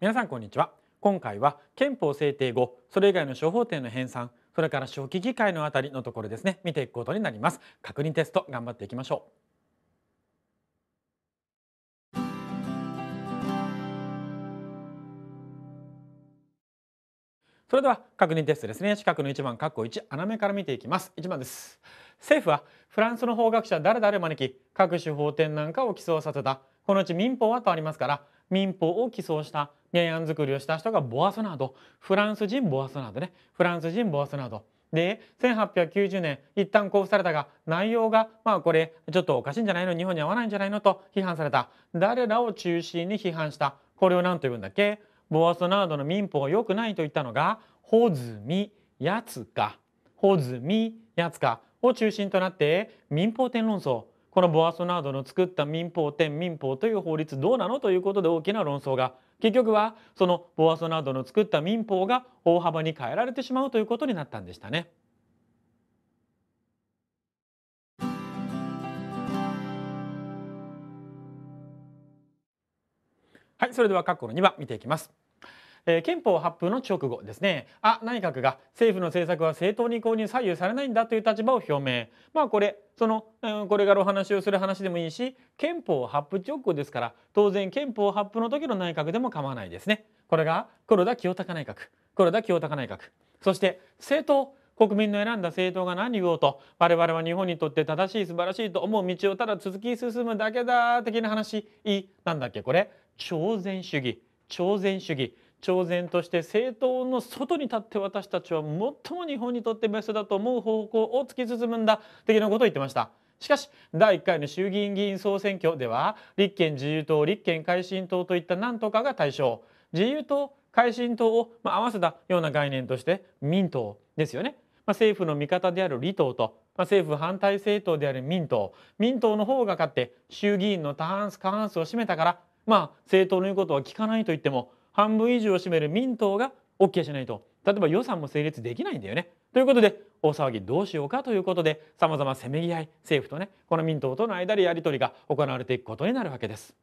皆さんこんにちは今回は憲法制定後それ以外の処方点の編纂それから初期議会のあたりのところですね見ていくことになります確認テスト頑張っていきましょうそれでは確認テストですね四角の一番括弧一穴目から見ていきます一番です政府はフランスの法学者誰々招き各種法典なんかを起草させたこのうち民法はとありますから民法を起草した原案作りをした人がボアソナードフランス人ボアソナードねフランス人ボアソナードで1890年一旦交付されたが内容がまあこれちょっとおかしいんじゃないの日本に合わないんじゃないのと批判された誰らを中心に批判したこれを何と言うんだっけボアソナードの民法が良くないと言ったのが穂積八塚穂積八塚を中心となって民法天論争このボアソナードの作った民法天民法という法律どうなのということで大きな論争が結局はそのボアソナードの作った民法が大幅に変えられてしまうということになったんでしたね。はい、それでは括弧の2番見ていきます。えー、憲法発布の直後ですねあ内閣が政府の政策は政党に購入左右されないんだという立場を表明まあこれその、うん、これからお話をする話でもいいし憲法発布直後ですから当然憲法発布の時の内閣でも構わないですねこれが黒田清隆内閣黒田清隆内閣そして政党国民の選んだ政党が何を言おうと我々は日本にとって正しい素晴らしいと思う道をただ続き進むだけだ的な話なんだっけこれ超前主義超前主義超然として政党の外に立って私たちは最も日本にとってベストだと思う方向を突き進むんだ的なことを言ってました。しかし第1回の衆議院議員総選挙では立憲自由党立憲改進党といった何とかが対象自由党改進党を、まあ、合わせたような概念として民党ですよね、まあ、政府の味方である李党と、まあ、政府反対政党である民党民党の方が勝って衆議院の過半数を占めたからまあ政党の言うことは聞かないと言っても半分以上を占める民党が OK しないと例えば予算も成立できないんだよね。ということで大騒ぎどうしようかということでさまざませめぎ合い政府とねこの民党との間でやり取りが行われていくことになるわけです。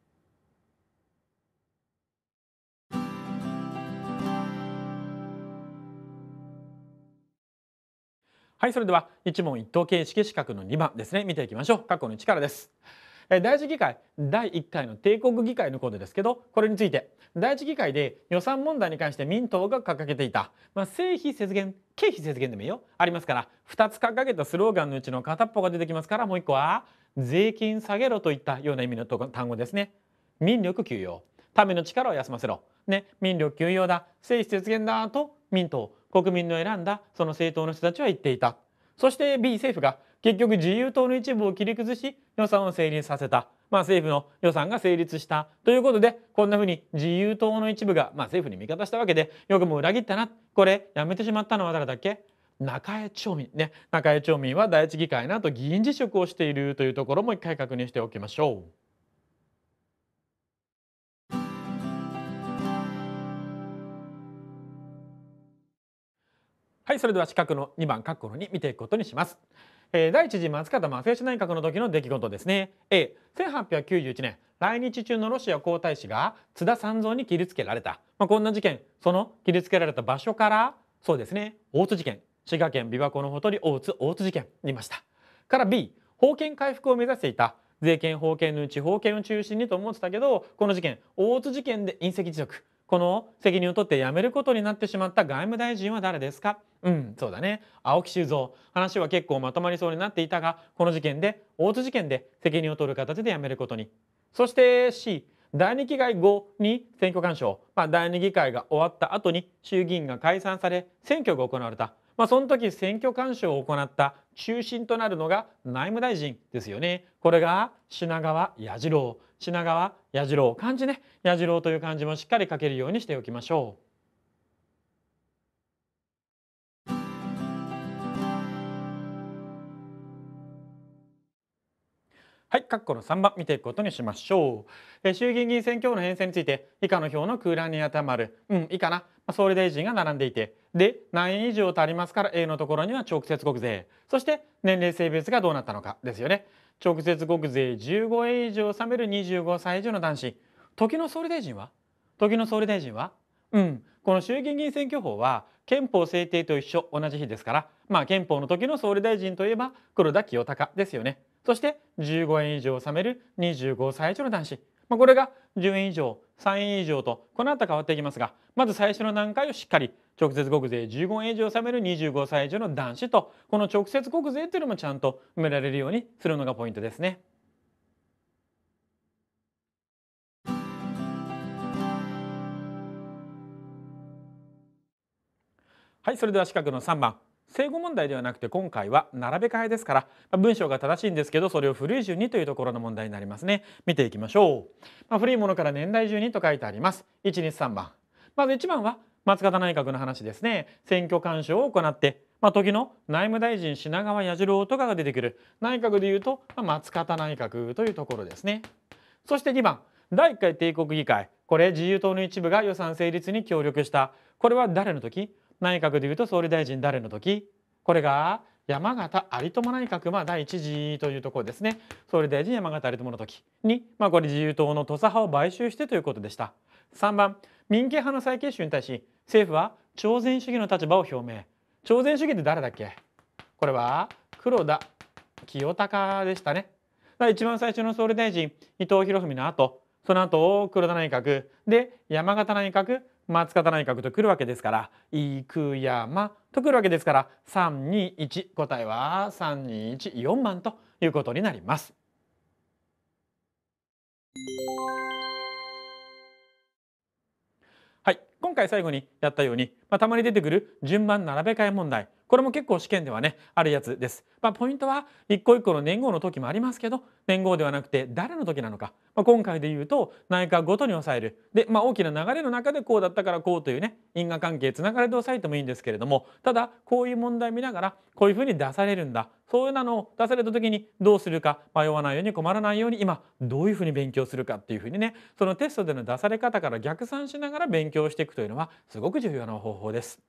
はいそれでは一問一答形式資格の2番ですね見ていきましょう過去の1からです。第一議会第1回の帝国議会のことですけどこれについて第一議会で予算問題に関して民党が掲げていた、まあ、経費節減経費節減でもいいよありますから2つ掲げたスローガンのうちの片っぽが出てきますからもう1個は税金下げろといったような意味の単語ですね民力休養民の力を休ませろ、ね、民力休養だ政費節減だと民党国民の選んだその政党の人たちは言っていたそして B 政府が結局自由党の一部を切り崩し予算を成立させた、まあ、政府の予算が成立したということでこんなふうに自由党の一部が、まあ、政府に味方したわけでよくも裏切ったなこれやめてしまったのは誰だっけ中江町民ね中江町民は第一議会の後議員辞職をしているというところも一回確認しておきましょう。はい、それでは四角の2番括弧の2見ていくことにします。えー、第1次松方正義内閣の時の出来事ですね A1891 年来日中のロシア皇太子が津田三蔵に切りつけられた、まあ、こんな事件その切りつけられた場所からそうですね大津事件滋賀県琵琶湖のほとり大津大津事件にいましたから B 封建回復を目指していた税権封建のうち封建を中心にと思ってたけどこの事件大津事件で隕石地獄この責任を取って辞めることになってしまった外務大臣は誰ですかうんそうだね青木修造話は結構まとまりそうになっていたがこの事件で大津事件で責任を取る形で辞めることにそして C 第二議会後に選挙干渉、まあ、第二議会が終わった後に衆議院が解散され選挙が行われた、まあ、その時選挙干渉を行った中心となるのが内務大臣ですよねこれが品川彌次郎品川彌次郎漢字ね彌次郎という漢字もしっかり書けるようにしておきましょう。はい、括弧の3番見ていくことにしましょう、えー、衆議院議員選挙の編成について以下の表の空欄に当てはまるうんいいかな、まあ、総理大臣が並んでいてで何円以上足りますから A のところには直接国税そして年齢性別がどうなったのかですよね直接国税15円以上納める25歳以上の男子時の総理大臣は時の総理大臣はうんこの衆議院議員選挙法は憲法制定と一緒同じ日ですからまあ憲法の時の総理大臣といえば黒田清隆ですよねそして15円以上納める25歳以上の男子、まあ、これが10円以上3円以上とこの後変わっていきますがまず最初の段階をしっかり直接国税15円以上納める25歳以上の男子とこの直接国税というのもちゃんと埋められるようにするのがポイントですね。はいそれでは資格の3番正誤問題ではなくて今回は並べ替えですから、まあ、文章が正しいんですけどそれを古い順にというところの問題になりますね見ていきましょう、まあ、古いものから年代順にと書いてあります123番まず1番は松方内閣の話ですね選挙干渉を行ってまあ、時の内務大臣品川彌次郎とかが出てくる内閣でいうと、まあ、松方内閣というところですねそして2番第1回帝国議会これ自由党の一部が予算成立に協力したこれは誰の時内閣でいうと総理大臣誰の時これが山形有友内閣、まあ、第一次というところですね総理大臣山形有友の時に、まあ、これ自由党の土佐派を買収してということでした3番民権派の再結集に対し政府は朝鮮主義の立場を表明朝鮮主義って誰だっけこれは黒田清隆でしたね一番最初の総理大臣伊藤博文の後その後黒田内閣で山形内閣松方内閣と来るわけですから「いくやま」と来るわけですから321答えは3214万ということになります。はい今回最後にやったように、まあ、たまに出てくる順番並べ替え問題これも結構試験ではねあるやつです、まあ、ポイントは一個一個の年号の時もありますけど年号ではなくて誰の時なのか、まあ、今回で言うと内閣ごとに抑えるで、まあ、大きな流れの中でこうだったからこうというね因果関係つながりで抑えてもいいんですけれどもただこういう問題見ながらこういうふうに出されるんだそういうのを出された時にどうするか迷わないように困らないように今どういうふうに勉強するかっていうふうにねそのテストでの出され方から逆算しながら勉強していくというのはすごく重要な方法です。